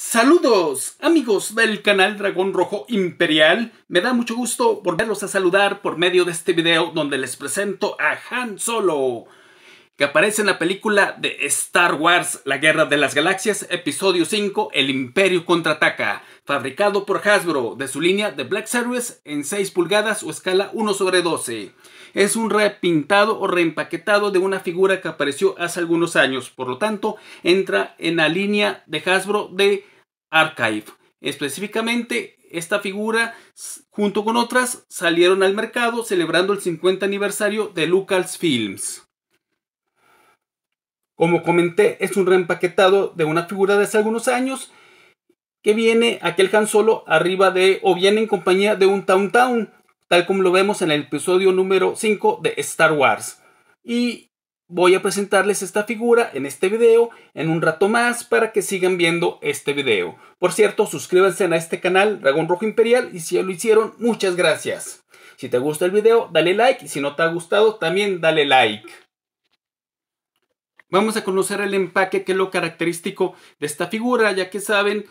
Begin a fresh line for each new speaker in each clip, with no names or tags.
Saludos amigos del canal Dragón Rojo Imperial, me da mucho gusto volverlos a saludar por medio de este video donde les presento a Han Solo, que aparece en la película de Star Wars, La Guerra de las Galaxias, episodio 5, El Imperio contraataca, fabricado por Hasbro de su línea de Black Series en 6 pulgadas o escala 1 sobre 12. Es un repintado o reempaquetado de una figura que apareció hace algunos años, por lo tanto, entra en la línea de Hasbro de Archive. Específicamente, esta figura, junto con otras, salieron al mercado celebrando el 50 aniversario de Lucasfilms. Como comenté, es un reempaquetado de una figura de hace algunos años que viene aquel Han Solo arriba de o viene en compañía de un Town Town, tal como lo vemos en el episodio número 5 de Star Wars. Y voy a presentarles esta figura en este video en un rato más para que sigan viendo este video. Por cierto, suscríbanse a este canal Dragón Rojo Imperial y si ya lo hicieron, muchas gracias. Si te gusta el video, dale like y si no te ha gustado, también dale like. Vamos a conocer el empaque, que es lo característico de esta figura, ya que saben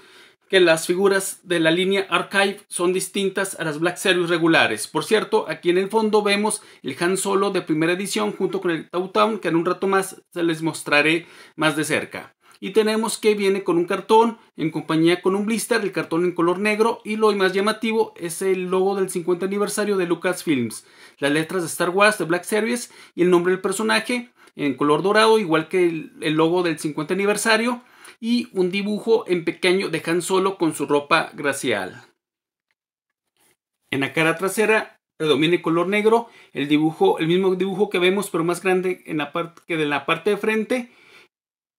que las figuras de la línea Archive son distintas a las Black Series regulares. Por cierto, aquí en el fondo vemos el Han Solo de primera edición junto con el Tow Town, que en un rato más se les mostraré más de cerca. Y tenemos que viene con un cartón, en compañía con un blister, el cartón en color negro y lo más llamativo es el logo del 50 aniversario de Lucasfilms, las letras de Star Wars de Black Series y el nombre del personaje en color dorado, igual que el, logo del 50 aniversario, y un dibujo en pequeño de Han Solo con su ropa gracial. En la cara trasera predomina el color negro, el dibujo, el mismo dibujo que vemos pero más grande en la parte que de la parte de frente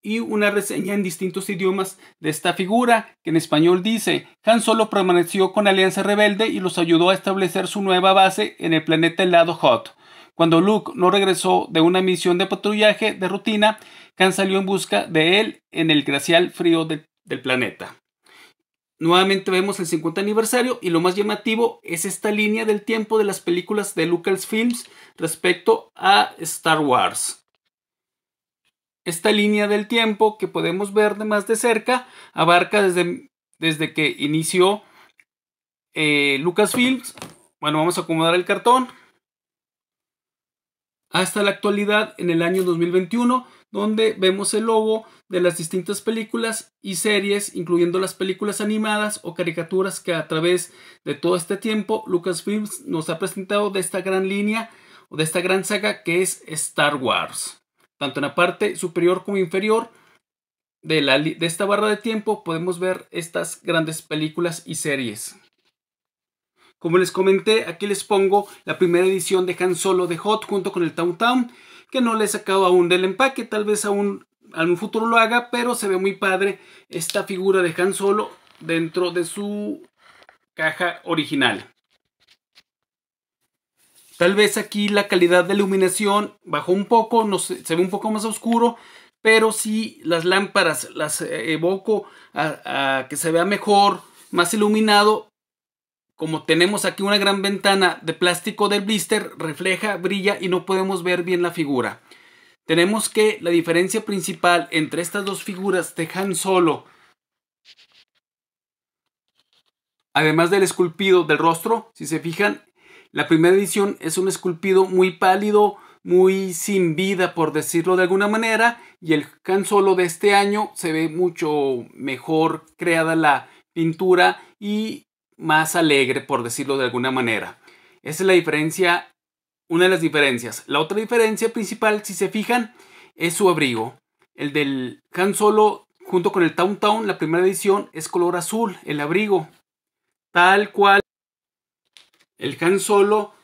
y una reseña en distintos idiomas de esta figura, que en español dice, Han Solo permaneció con Alianza Rebelde y los ayudó a establecer su nueva base en el planeta helado Hot. Cuando Luke no regresó de una misión de patrullaje de rutina, Khan salió en busca de él en el glacial frío del planeta. Nuevamente vemos el 50 aniversario y lo más llamativo es esta línea del tiempo de las películas de Lucasfilms respecto a Star Wars. Esta línea del tiempo que podemos ver de más de cerca abarca desde, desde que inició eh, Lucasfilms. Bueno, vamos a acomodar el cartón hasta la actualidad en el año 2021, donde vemos el logo de las distintas películas y series, incluyendo las películas animadas o caricaturas que a través de todo este tiempo Lucasfilms nos ha presentado de esta gran línea o de esta gran saga que es Star Wars. Tanto en la parte superior como inferior de, la de esta barra de tiempo podemos ver estas grandes películas y series. Como les comenté, aquí les pongo la primera edición de Han Solo de Hot junto con el Town Town, que no le he sacado aún del empaque, tal vez aún en un futuro lo haga, pero se ve muy padre esta figura de Han Solo dentro de su caja original. Tal vez aquí la calidad de iluminación bajó un poco, no se ve un poco más oscuro, pero si las lámparas las eh, evoco a que se vea mejor, más iluminado, como tenemos aquí una gran ventana de plástico del blister, refleja, brilla y no podemos ver bien la figura. Tenemos que la diferencia principal entre estas dos figuras de Han Solo, además del esculpido del rostro, si se fijan, la primera edición es un esculpido muy pálido, muy sin vida, por decirlo de alguna manera, y el Han Solo de este año se ve mucho mejor creada la pintura y más alegre, por decirlo de alguna manera. Esa es la diferencia, una de las diferencias. La otra diferencia principal, si se fijan, es su abrigo. El del Han Solo junto con el Town Town, la primera edición, es color azul, el abrigo. Tal cual el Han Solo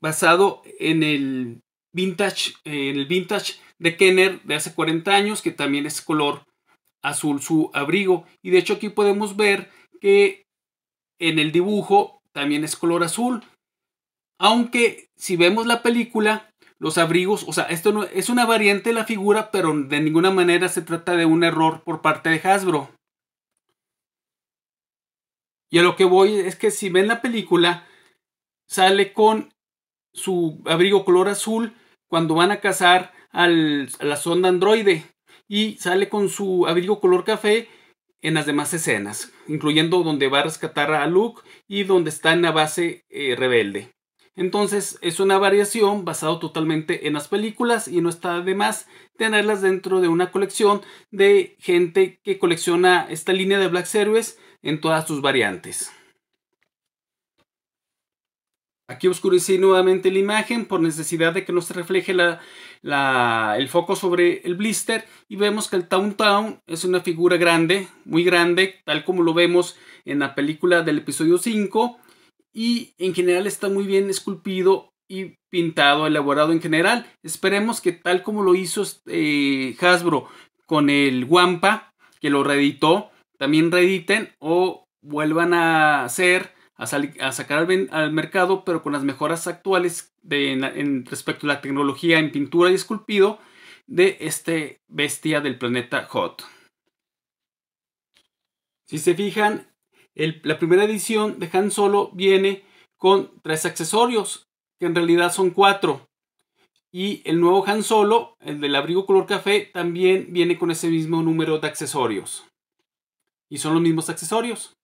basado en el vintage, en el vintage de Kenner de hace 40 años, que también es color azul su abrigo. Y de hecho aquí podemos ver que en el dibujo también es color azul. Aunque si vemos la película, los abrigos, o sea, esto no, es una variante de la figura, pero de ninguna manera se trata de un error por parte de Hasbro. Y a lo que voy es que si ven la película, sale con su abrigo color azul cuando van a cazar al, a la sonda androide. Y sale con su abrigo color café en las demás escenas, incluyendo donde va a rescatar a Luke y donde está en la base eh, rebelde. Entonces es una variación basado totalmente en las películas y no está de más tenerlas dentro de una colección de gente que colecciona esta línea de Black Series en todas sus variantes. Aquí oscurecí nuevamente la imagen por necesidad de que no se refleje el foco sobre el blister y vemos que el Town Town es una figura grande, muy grande, tal como lo vemos en la película del episodio 5 y en general está muy bien esculpido y pintado, elaborado en general. Esperemos que tal como lo hizo eh, Hasbro con el Wampa, que lo reeditó, también reediten o vuelvan a hacer a, sacar al, mercado, pero con las mejoras actuales en, respecto a la tecnología en pintura y esculpido de este bestia del planeta Hot. Si se fijan, la primera edición de Han Solo viene con tres accesorios, que en realidad son cuatro. Y el nuevo Han Solo, el del abrigo color café, también viene con ese mismo número de accesorios. Y son los mismos accesorios.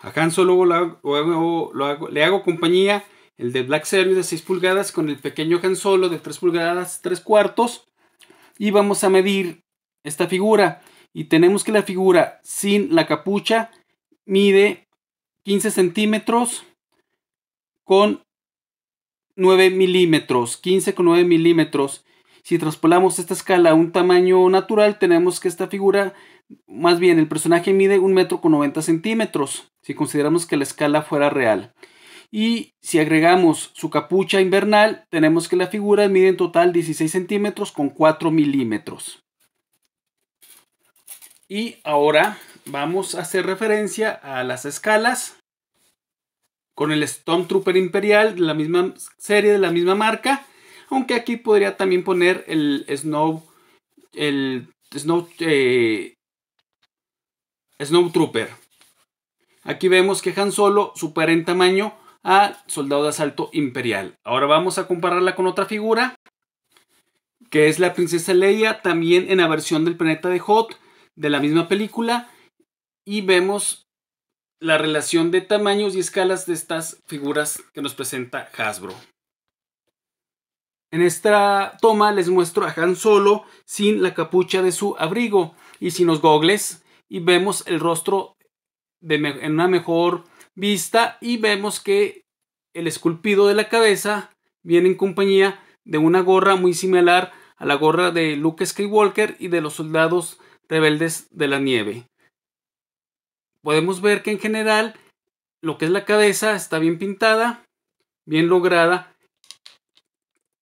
A Han Solo le hago compañía, el de Black Series de 6 pulgadas con el pequeño Han Solo de 3 pulgadas 3 cuartos. Y vamos a medir esta figura. Y tenemos que la figura sin la capucha mide 15 centímetros con 9 milímetros. 15 con 9 milímetros. Si traspolamos esta escala a un tamaño natural, tenemos que esta figura más bien, el personaje mide un metro con 90 centímetros, si consideramos que la escala fuera real. Y si agregamos su capucha invernal, tenemos que la figura mide en total 16 centímetros con 4 milímetros. Y ahora vamos a hacer referencia a las escalas con el Stormtrooper Imperial de la misma serie, de la misma marca. Aunque aquí podría también poner el Snow, el Snow eh, Trooper, Aquí vemos que Han Solo supera en tamaño a Soldado de Asalto Imperial. Ahora vamos a compararla con otra figura, que es la Princesa Leia, también en la versión del planeta de Hot, de la misma película, y vemos la relación de tamaños y escalas de estas figuras que nos presenta Hasbro. En esta toma les muestro a Han Solo sin la capucha de su abrigo y sin los gogles y vemos el rostro en una mejor vista y vemos que el esculpido de la cabeza viene en compañía de una gorra muy similar a la gorra de Luke Skywalker y de los soldados rebeldes de la nieve. Podemos ver que en general lo que es la cabeza está bien pintada, bien lograda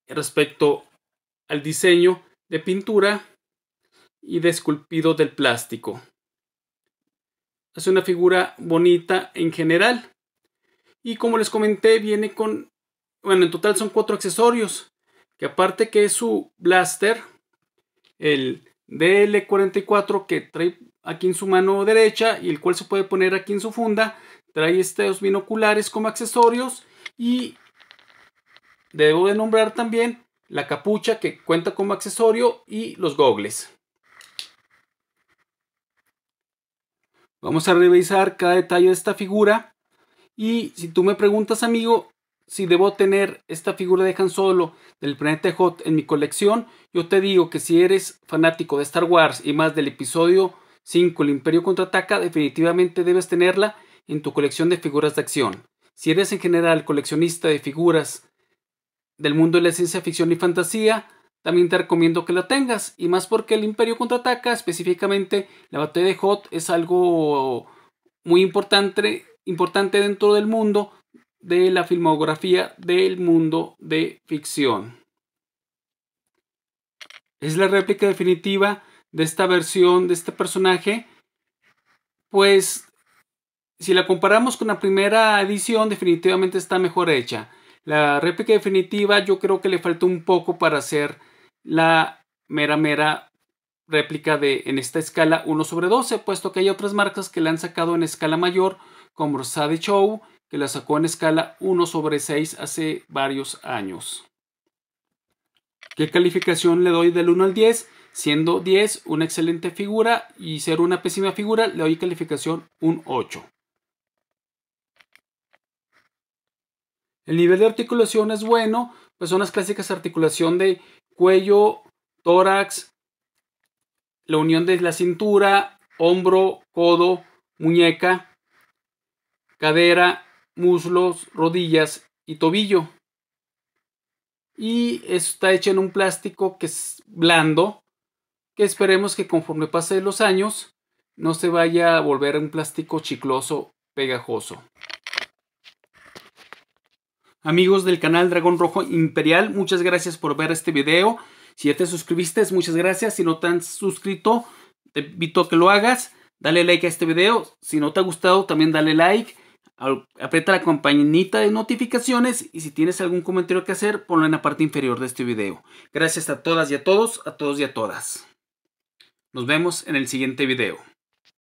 respecto al diseño de pintura y de esculpido del plástico. Es una figura bonita en general. Y como les comenté, viene con... Bueno, en total son cuatro accesorios. Que aparte que es su blaster, el DL44 que trae aquí en su mano derecha y el cual se puede poner aquí en su funda. Trae estos binoculares como accesorios y debo de nombrar también la capucha que cuenta como accesorio y los gogles. Vamos a revisar cada detalle de esta figura. Y si tú me preguntas, amigo, si debo tener esta figura de Han Solo del planeta Hot en mi colección, yo te digo que si eres fanático de Star Wars y más del episodio 5, el Imperio contraataca, definitivamente debes tenerla en tu colección de figuras de acción. Si eres en general coleccionista de figuras del mundo de la ciencia ficción y fantasía, también te recomiendo que la tengas, y más porque el Imperio contraataca, específicamente la batalla de Hot, es algo muy importante, importante dentro del mundo de la filmografía del mundo de ficción. Es la réplica definitiva de esta versión, de este personaje, pues si la comparamos con la primera edición, definitivamente está mejor hecha. La réplica definitiva yo creo que le faltó un poco para hacer, la mera mera réplica de en esta escala 1 sobre 12, puesto que hay otras marcas que la han sacado en escala mayor, como Sade Show, que la sacó en escala 1 sobre 6 hace varios años. ¿Qué calificación le doy del 1 al 10? Siendo 10 una excelente figura y ser una pésima figura, le doy calificación un 8. El nivel de articulación es bueno, pues son las clásicas articulación de cuello, tórax, la unión de la cintura, hombro, codo, muñeca, cadera, muslos, rodillas y tobillo. Y está hecho en un plástico que es blando, que esperemos que conforme pasen los años no se vaya a volver un plástico chicloso pegajoso. Amigos del canal Dragón Rojo Imperial, muchas gracias por ver este video. Si ya te suscribiste, muchas gracias. Si no te has suscrito, te invito a que lo hagas. Dale like a este video. Si no te ha gustado, también dale like. Aprieta la campanita de notificaciones y si tienes algún comentario que hacer, ponlo en la parte inferior de este video. Gracias a todas y a todos, a todos y a todas. Nos vemos en el siguiente video.